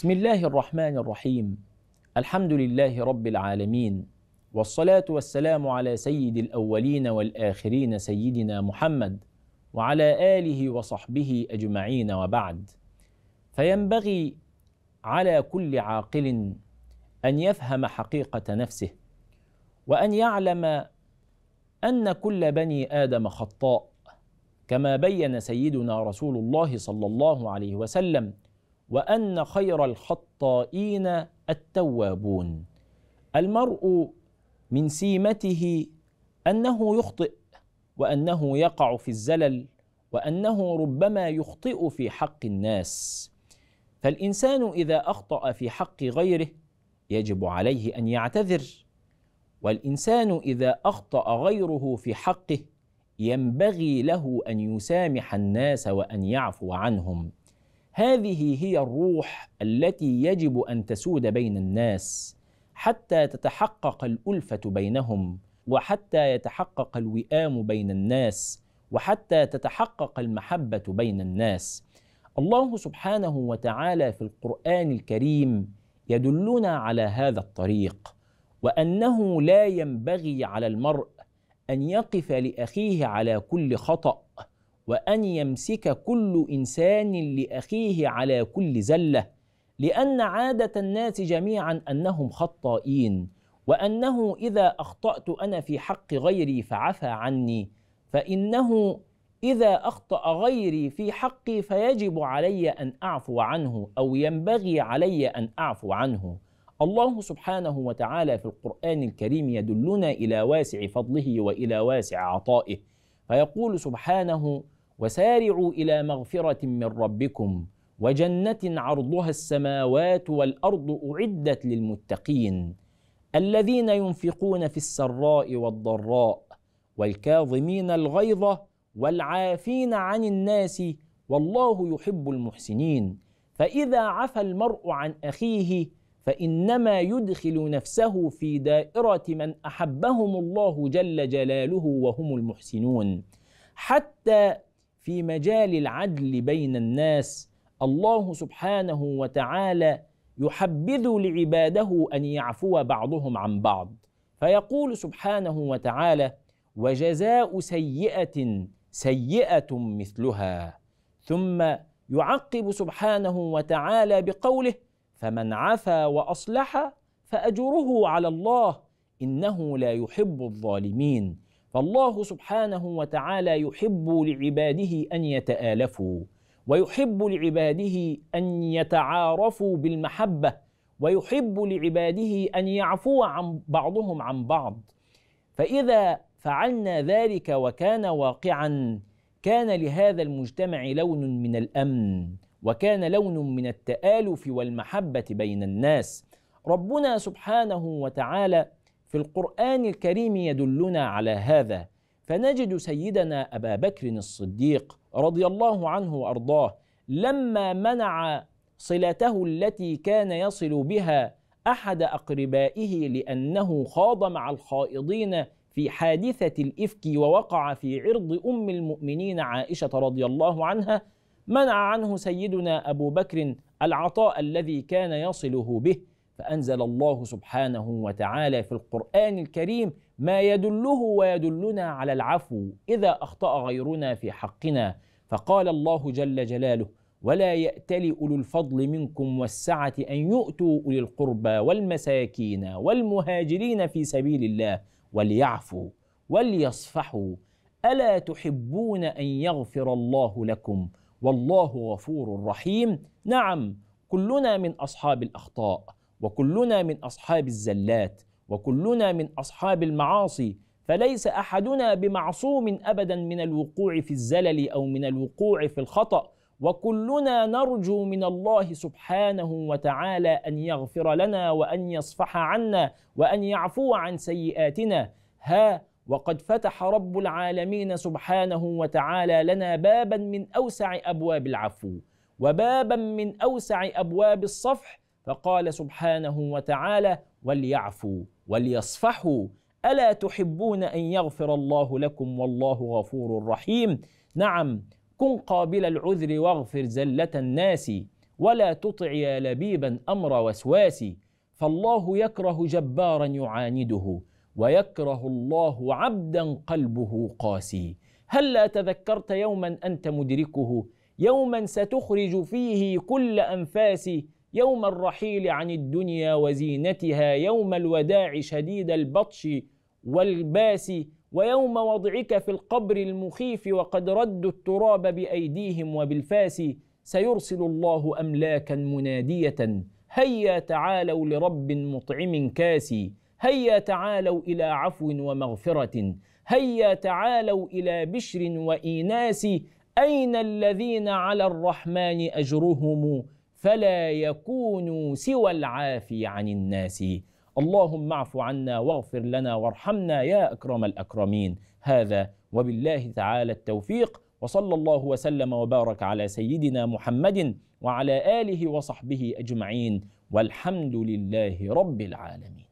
بسم الله الرحمن الرحيم الحمد لله رب العالمين والصلاه والسلام على سيد الاولين والاخرين سيدنا محمد وعلى اله وصحبه اجمعين وبعد فينبغي على كل عاقل ان يفهم حقيقه نفسه وان يعلم ان كل بني ادم خطاء كما بين سيدنا رسول الله صلى الله عليه وسلم وان خير الخطائين التوابون المرء من سيمته انه يخطئ وانه يقع في الزلل وانه ربما يخطئ في حق الناس فالانسان اذا اخطا في حق غيره يجب عليه ان يعتذر والانسان اذا اخطا غيره في حقه ينبغي له ان يسامح الناس وان يعفو عنهم هذه هي الروح التي يجب ان تسود بين الناس حتى تتحقق الالفه بينهم وحتى يتحقق الوئام بين الناس وحتى تتحقق المحبه بين الناس الله سبحانه وتعالى في القران الكريم يدلنا على هذا الطريق وانه لا ينبغي على المرء ان يقف لاخيه على كل خطأ وان يمسك كل انسان لاخيه على كل زله لان عاده الناس جميعا انهم خطائين وانه اذا اخطات انا في حق غيري فعفى عني فانه اذا اخطا غيري في حقي فيجب علي ان اعفو عنه او ينبغي علي ان اعفو عنه الله سبحانه وتعالى في القران الكريم يدلنا الى واسع فضله والى واسع عطائه فيقول سبحانه وسارعوا الى مغفره من ربكم وجنه عرضها السماوات والارض اعدت للمتقين الذين ينفقون في السراء والضراء والكاظمين الغيظ والعافين عن الناس والله يحب المحسنين فاذا عفى المرء عن اخيه فانما يدخل نفسه في دائره من احبهم الله جل جلاله وهم المحسنون حتى في مجال العدل بين الناس الله سبحانه وتعالى يحبذ لعباده ان يعفو بعضهم عن بعض فيقول سبحانه وتعالى وجزاء سيئه سيئه مثلها ثم يعقب سبحانه وتعالى بقوله فمن عفا واصلح فاجره على الله انه لا يحب الظالمين فالله سبحانه وتعالى يحب لعباده ان يتالفوا ويحب لعباده ان يتعارفوا بالمحبه ويحب لعباده ان يعفو عن بعضهم عن بعض فاذا فعلنا ذلك وكان واقعا كان لهذا المجتمع لون من الامن وكان لون من التآلف والمحبة بين الناس ربنا سبحانه وتعالى في القرآن الكريم يدلنا على هذا فنجد سيدنا أبا بكر الصديق رضي الله عنه وأرضاه لما منع صلته التي كان يصل بها أحد أقربائه لأنه خاض مع الخائضين في حادثة الإفك ووقع في عرض أم المؤمنين عائشة رضي الله عنها منع عنه سيدنا أبو بكر العطاء الذي كان يصله به فأنزل الله سبحانه وتعالى في القرآن الكريم ما يدله ويدلنا على العفو إذا أخطأ غيرنا في حقنا فقال الله جل جلاله ولا يأتل أولو الفضل منكم والسعة أن يؤتوا أولي القربى والمساكين والمهاجرين في سبيل الله وليعفوا وليصفحوا ألا تحبون أن يغفر الله لكم ؟ والله غفور رحيم نعم كلنا من اصحاب الاخطاء وكلنا من اصحاب الزلات وكلنا من اصحاب المعاصي فليس احدنا بمعصوم ابدا من الوقوع في الزلل او من الوقوع في الخطأ وكلنا نرجو من الله سبحانه وتعالى ان يغفر لنا وان يصفح عنا وان يعفو عن سيئاتنا ها وقد فتح رب العالمين سبحانه وتعالى لنا بابا من اوسع ابواب العفو وبابا من اوسع ابواب الصفح فقال سبحانه وتعالى وليعفوا وليصفحوا الا تحبون ان يغفر الله لكم والله غفور رحيم نعم كن قابل العذر واغفر زله الناس ولا تطع يا لبيبا امر وسواس فالله يكره جبارا يعانده ويكره الله عبدا قلبه قاسي هلا تذكرت يوما انت مدركه يوما ستخرج فيه كل انفاس يوم الرحيل عن الدنيا وزينتها يوم الوداع شديد البطش والباس ويوم وضعك في القبر المخيف وقد ردوا التراب بايديهم وبالفاس سيرسل الله املاكا مناديه هيا تعالوا لرب مطعم كاسي هيا تعالوا الى عفو ومغفره هيا تعالوا الى بشر وايناس اين الذين على الرحمن اجرهم فلا يكونوا سوى العافي عن الناس اللهم اعف عنا واغفر لنا وارحمنا يا اكرم الاكرمين هذا وبالله تعالى التوفيق وصلى الله وسلم وبارك على سيدنا محمد وعلى اله وصحبه اجمعين والحمد لله رب العالمين